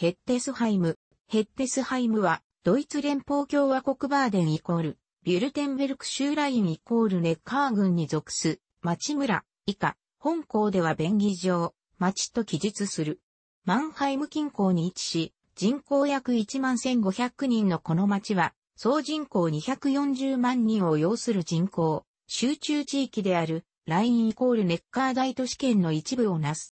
ヘッテスハイム。ヘッテスハイムは、ドイツ連邦共和国バーデンイコール、ビュルテンベルク州ラインイコールネッカー郡に属す、町村、以下、本校では便宜上、町と記述する。マンハイム近郊に位置し、人口約1万1500人のこの町は、総人口240万人を要する人口、集中地域である、ラインイコールネッカー大都市圏の一部をなす。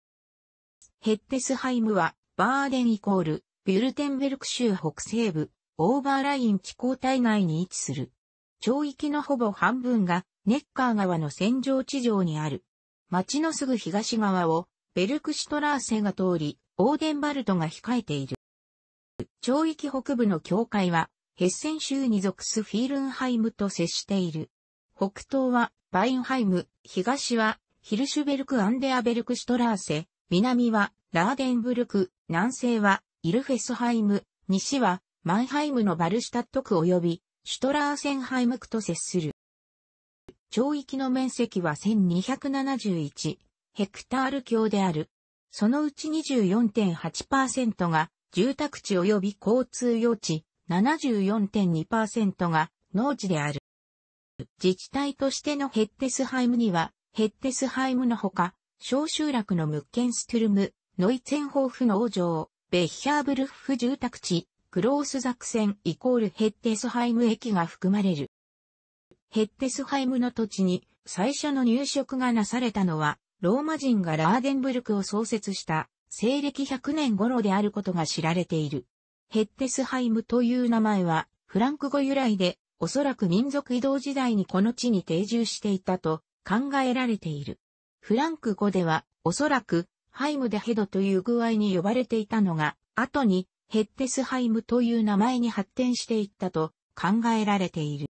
ヘッテスハイムは、バーデンイコール、ビュルテンベルク州北西部、オーバーライン地高帯内に位置する。町域のほぼ半分が、ネッカー川の線場地上にある。町のすぐ東側を、ベルクシュトラーセが通り、オーデンバルトが控えている。町域北部の境界は、ヘッセン州に属すフィールンハイムと接している。北東はバインハイム、東はヒルシュベルク・アンデアベルク・シュトラーセ、南はラーデンブルク、南西はイルフェスハイム、西はマンハイムのバルシュタット区及びシュトラーセンハイム区と接する。町域の面積は1271ヘクタール強である。そのうち24.8%が住宅地及び交通用地、74.2%が農地である。自治体としてのヘッテスハイムには、ヘッテスハイムのほか、小集落のムッケンストゥルム、ノイツェンホーフ農場、ベッヒャーブルフフ住宅地、クロースザクセンイコールヘッテスハイム駅が含まれる。ヘッテスハイムの土地に最初の入植がなされたのは、ローマ人がラーデンブルクを創設した西暦100年頃であることが知られている。ヘッテスハイムという名前は、フランク語由来で、おそらく民族移動時代にこの地に定住していたと考えられている。フランク語では、おそらくハイムでヘドという具合に呼ばれていたのが、後にヘッテスハイムという名前に発展していったと考えられている。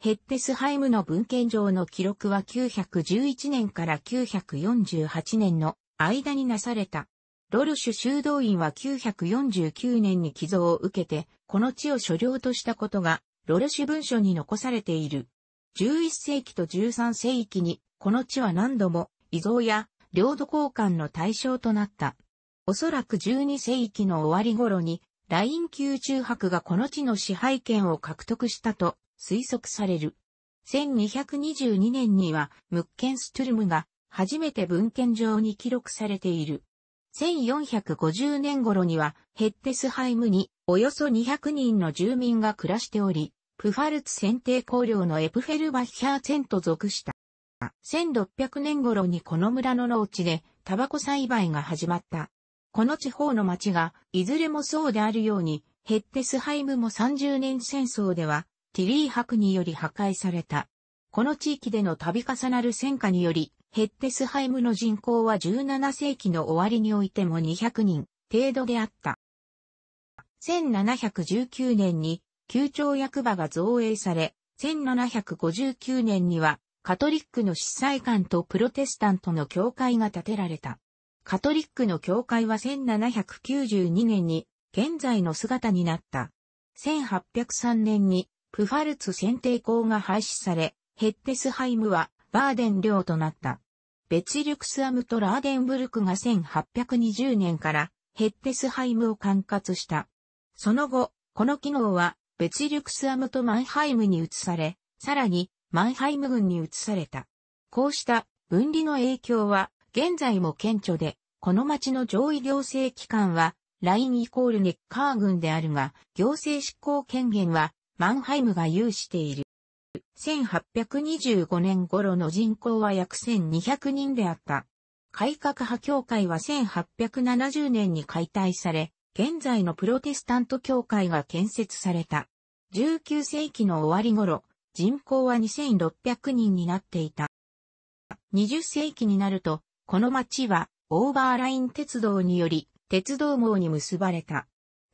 ヘッテスハイムの文献上の記録は911年から948年の間になされた。ロルシュ修道院は949年に寄贈を受けて、この地を所領としたことが、ロルシュ文書に残されている。11世紀と13世紀に、この地は何度も、遺贈や領土交換の対象となった。おそらく12世紀の終わり頃に、ライン級中伯がこの地の支配権を獲得したと推測される。1222年には、ムッケンストゥルムが初めて文献上に記録されている。1450年頃には、ヘッテスハイムにおよそ200人の住民が暮らしており、プファルツ選定公領のエプフェルバッヒャーツェンと属した。1600年頃にこの村の農地でタバコ栽培が始まった。この地方の町が、いずれもそうであるように、ヘッテスハイムも30年戦争では、ティリー博により破壊された。この地域での度重なる戦火により、ヘッテスハイムの人口は17世紀の終わりにおいても200人程度であった。1719年に、旧町役場が造営され、1759年にはカトリックの司祭官とプロテスタントの教会が建てられた。カトリックの教会は1792年に現在の姿になった。1803年にプファルツ選定校が廃止され、ヘッテスハイムはバーデン領となった。ベチリュクスアムとラーデンブルクが1820年からヘッテスハイムを管轄した。その後、この機能はベチリュクスアムとマンハイムに移され、さらにマンハイム軍に移された。こうした分離の影響は現在も顕著で、この町の上位行政機関は、ラインイコールネッカー軍であるが、行政執行権限はマンハイムが有している。1825年頃の人口は約1200人であった。改革派協会は1870年に解体され、現在のプロテスタント協会が建設された。19世紀の終わり頃、人口は2600人になっていた。20世紀になると、この町はオーバーライン鉄道により鉄道網に結ばれた。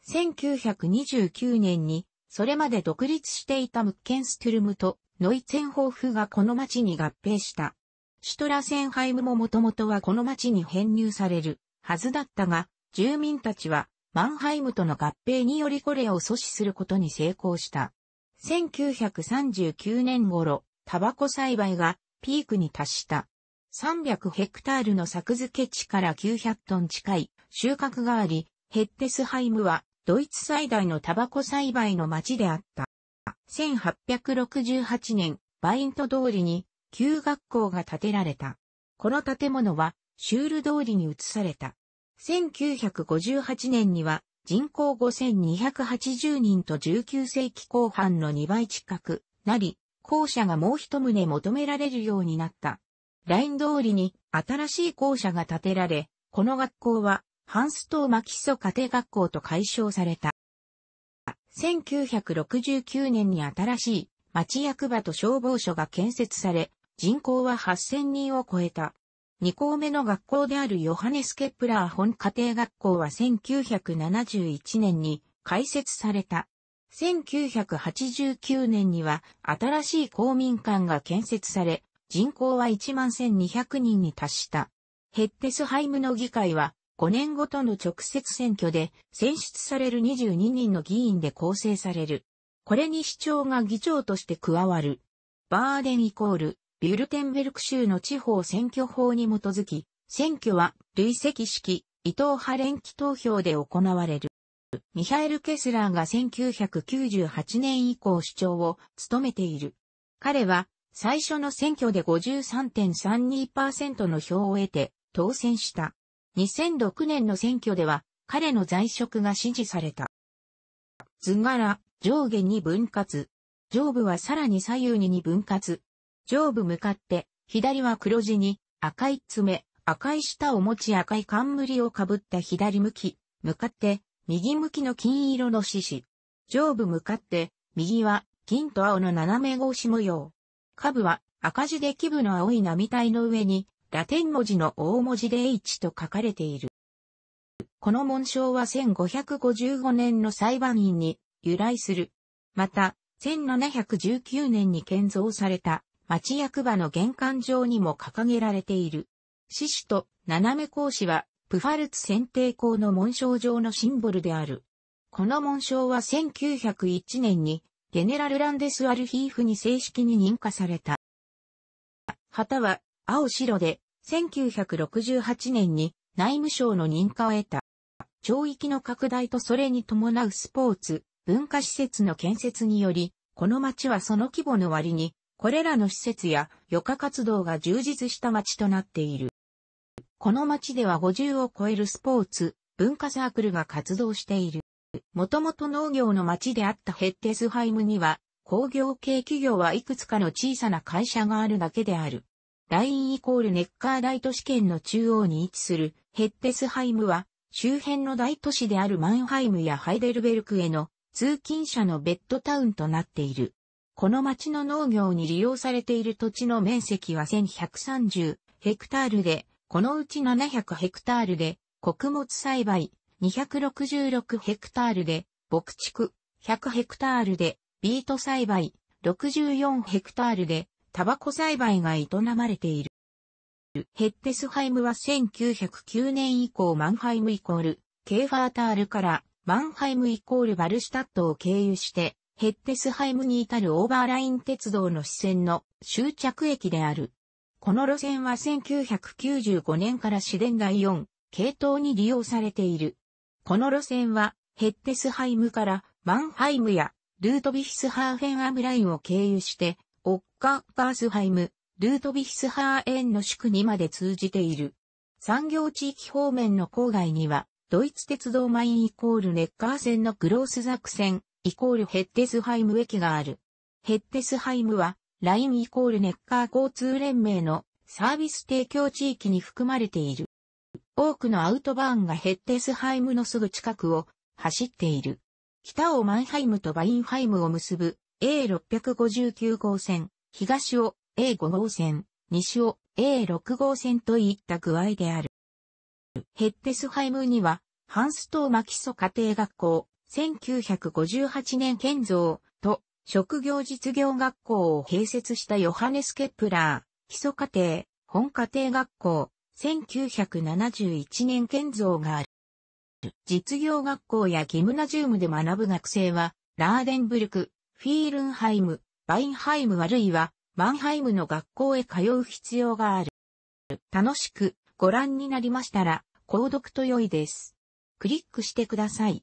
1929年に、それまで独立していたムッケンストゥルムとノイツェンホーフがこの町に合併した。シュトラセンハイムももともとはこの町に編入されるはずだったが、住民たちはマンハイムとの合併によりこれを阻止することに成功した。1939年頃、タバコ栽培がピークに達した。300ヘクタールの作付け地から900トン近い収穫があり、ヘッテスハイムはドイツ最大のタバコ栽培の町であった。1868年、バイント通りに旧学校が建てられた。この建物はシュール通りに移された。1958年には人口5280人と19世紀後半の2倍近くなり、校舎がもう一棟求められるようになった。ライン通りに新しい校舎が建てられ、この学校はハンストーマ基礎家庭学校と解消された。1969年に新しい町役場と消防署が建設され、人口は8000人を超えた。二校目の学校であるヨハネス・ケプラー本家庭学校は1971年に開設された。1989年には新しい公民館が建設され、人口は11,200人に達した。ヘッテスハイムの議会は5年ごとの直接選挙で選出される22人の議員で構成される。これに市長が議長として加わる。バーデンイコールビュルテンベルク州の地方選挙法に基づき、選挙は累積式、伊藤派連期投票で行われる。ミハエル・ケスラーが1998年以降主張を務めている。彼は最初の選挙で53.32%の票を得て当選した。2006年の選挙では彼の在職が支持された。図柄、上下に分割。上部はさらに左右に2分割。上部向かって、左は黒地に、赤い爪、赤い舌を持ち赤い冠をかぶった左向き、向かって、右向きの金色の獅子。上部向かって、右は、金と青の斜め格子模様。下部は、赤字で基部の青い波体の上に、ラテン文字の大文字で H と書かれている。この紋章は1555年の裁判員に由来する。また、1719年に建造された町役場の玄関上にも掲げられている。獅子と斜め格子は、プファルツ選定校の紋章上のシンボルである。この紋章は1901年に、ゲネラル・ランデス・アルヒーフに正式に認可された。旗は、青白で、1968年に内務省の認可を得た。町域の拡大とそれに伴うスポーツ、文化施設の建設により、この町はその規模の割にこれらの施設や余暇活動が充実した街となっている。この街では50を超えるスポーツ、文化サークルが活動している。もともと農業の街であったヘッテスハイムには、工業系企業はいくつかの小さな会社があるだけである。ラインイコールネッカー大都市圏の中央に位置するヘッテスハイムは、周辺の大都市であるマンハイムやハイデルベルクへの通勤者のベッドタウンとなっている。この町の農業に利用されている土地の面積は1130ヘクタールで、このうち700ヘクタールで穀物栽培、266ヘクタールで牧畜、100ヘクタールでビート栽培、64ヘクタールでタバコ栽培が営まれている。ヘッテスハイムは1909年以降マンハイムイコール、ケーファータールからマンハイムイコールバルシュタットを経由してヘッテスハイムに至るオーバーライン鉄道の支線の終着駅である。この路線は1995年から市電第4系統に利用されている。この路線はヘッテスハイムからマンハイムやルートビヒスハーフェンアムラインを経由して、オッカーバースハイム、ルートビヒスハーエンの宿にまで通じている。産業地域方面の郊外には、ドイツ鉄道マインイコールネッカー線のグロースザク線、イコールヘッデスハイム駅がある。ヘッデスハイムは、ラインイコールネッカー交通連盟のサービス提供地域に含まれている。多くのアウトバーンがヘッデスハイムのすぐ近くを走っている。北をマンハイムとバインハイムを結ぶ A659 号線、東を A5 号線、西を A6 号線といった具合である。ヘッデスハイムには、ハンストーマ基礎家庭学校、1958年建造と職業実業学校を併設したヨハネス・ケプラー、基礎家庭、本家庭学校、1971年建造がある。実業学校やギムナジウムで学ぶ学生は、ラーデンブルク、フィールンハイム、バインハイムあるいは、マンハイムの学校へ通う必要がある。楽しくご覧になりましたら、購読と良いです。クリックしてください。